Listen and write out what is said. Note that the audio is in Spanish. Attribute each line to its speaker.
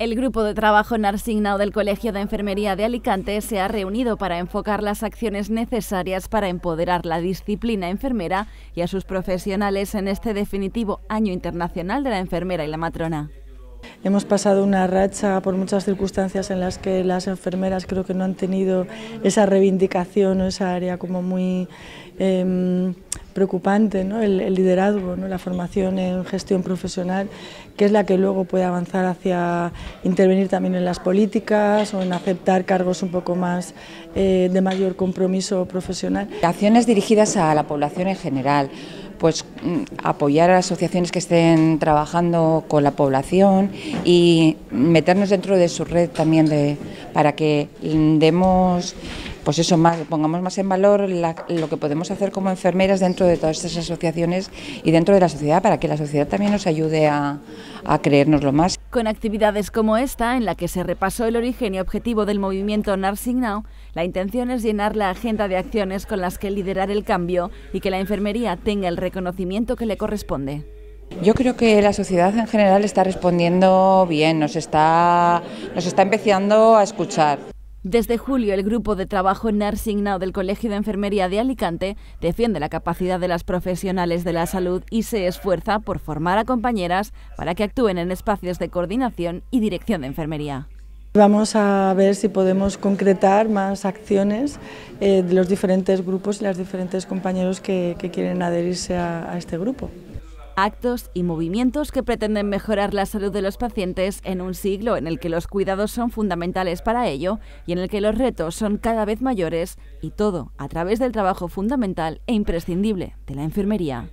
Speaker 1: El grupo de trabajo Narsignao del Colegio de Enfermería de Alicante se ha reunido para enfocar las acciones necesarias para empoderar la disciplina enfermera y a sus
Speaker 2: profesionales en este
Speaker 1: definitivo Año Internacional de la
Speaker 2: Enfermera y la Matrona. Hemos pasado una racha por muchas circunstancias en las que las enfermeras creo que no han tenido esa reivindicación o esa área como muy... Em, preocupante, ¿no? el, liderazgo, ¿no? la formación en gestión profesional, que es la que luego puede avanzar hacia intervenir también en las políticas o en aceptar cargos un poco más eh, de mayor compromiso profesional. Acciones dirigidas a la población en general,
Speaker 3: pues mm, apoyar a las asociaciones que estén trabajando con la población y meternos dentro de su red también de, para que mm, demos pues eso, más, pongamos más en valor lo que podemos hacer como enfermeras dentro de todas estas asociaciones y dentro de la sociedad para que la sociedad también nos ayude a, creernos lo más.
Speaker 1: Con actividades como esta, en la que se repasó el origen y objetivo del movimiento Nursing Now, la intención es llenar la agenda de acciones con las que liderar el cambio y que la enfermería tenga el reconocimiento que le corresponde.
Speaker 3: Yo creo que la sociedad en general está respondiendo bien, nos está, nos está empezando a escuchar. Desde julio, el grupo
Speaker 1: de trabajo Nursing Now del Colegio de Enfermería de Alicante defiende la capacidad de las profesionales de la salud y se esfuerza por formar a compañeras para que actúen en espacios de coordinación y dirección de enfermería.
Speaker 2: Vamos a ver si podemos concretar más acciones eh, de los diferentes grupos y los diferentes compañeros que, quieren adherirse a este grupo
Speaker 1: actos y movimientos que pretenden mejorar la salud de los pacientes en un siglo en el que los cuidados son fundamentales para ello y en el que los retos son cada vez mayores y todo a través del trabajo fundamental e imprescindible de la enfermería.